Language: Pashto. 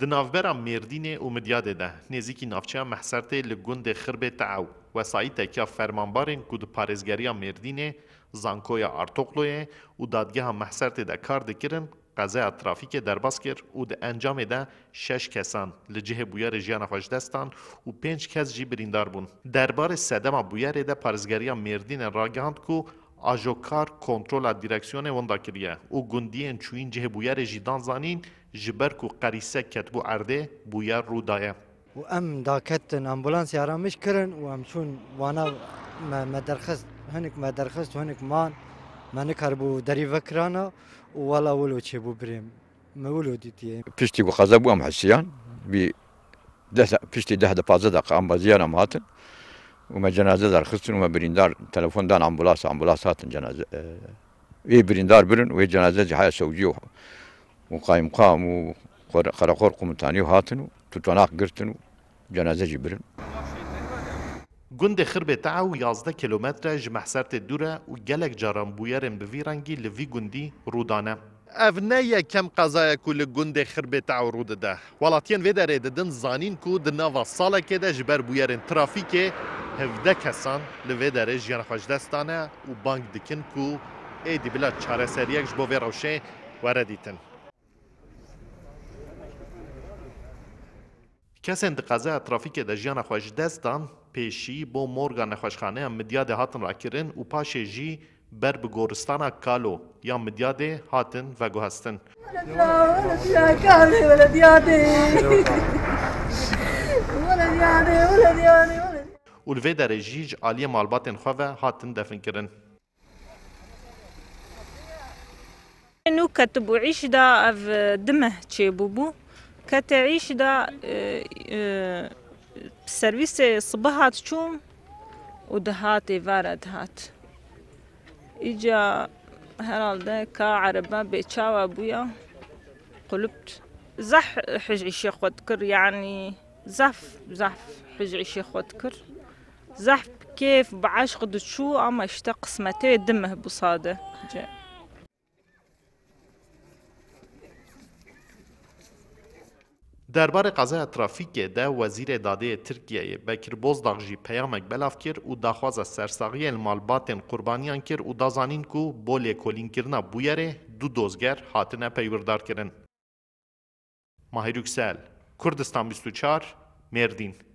Di navbera Mêrdînê û Midyadê de nêzîkî navçeya mehsertê li gundê xirbê teew wesayîtekya fermanbarên ku di parêzgeriya Mêrdînê, Zankoya Artokloyê û dadgeha mehsertê de kar dikirin qezeya trafîkê derbas kir û di encamê de şeş kesan li cihê bûyerê jiyana xwe ji dest dan û pênc kes jî birîndar bûn. Derbarê sedema bûyerê de parêzgeriya Mêrdînê ragihand ku ajokar kontrola direksiyonê wenda kiriye û gundiyên çûyîn cihê bûyerê jî dan zanîn جبر کو قریسه کتبو عرده بویا رو دایه و ام دا کتن امبولانس یارامش کرن و ام چون وانا مدرخست هنک مدرخست هنک مان من کار بو دری وکرانا و والا ولو چه بو بریم مولو دیتی پشتی بو خزا بو ام حسیان بی ده پشتی ده ده پازه دقیقه ام بازیان ام هاتن و ما جنازه در خستن و ما بریندار تلفن دان امبولاس امبولاس هاتن جنازه وی بریندار برن و جنازه جهه سوجی و mukayyim kamu karakol komutanı hatinu tutanak girtinu cenazeci birin. Gundê xirbê te ew yazdeh kilometre ji mehsertê dûr e û gelek caran bûyerên bi vî rengî li vî gundî rûdane. Ev ne yekem qezaya ku li gundê xirbê te ew rû dide. Welatiyên vê derê didin zanîn ku di nava salekê de ji ber bûyerên trafîkê hevde kesan li vê derê jiyana xwe ji dest dane û bang dikin ku ê dîbila çareseriyek ji bo vê rewşê were dîtin. کەسێن دقازە ترافیکێ دە ژیانە خۆش دەستان پێشی بۆ مۆرگان نەخۆشخانەیان مدیادێ هاتن ڕاکردن و پاشێ ژی ber bi goristana Kalo ya midyadê hatin veguhestin. û vê derê jî ji aliyê malbatên xwe ve hatin definkirin. نو کەتبوعیش دا ev dimeh çêbû bû كتعيش دا سيرفيس صبحات شوم ودهات وارد هات إجا هرال ده كا عربا بيتشاوا بويا قلبت زح حج عشي خودكر يعني زف زف حج عشي خودكر زح كيف بعشق دشو أما اشتق قسمتي دمه بصادة جي. درباره قضای ترافیک ده وزیر داده ترکیه بکر بوزداغ جی پیامک بلاف کر و داخواز سرساغی المالباتن قربانیان کر و دازانین کو بولی کولین کرنا بویره دو دوزگر هاتنه پیوردار کرن. ماهی رکسل، کردستان 24, مردین.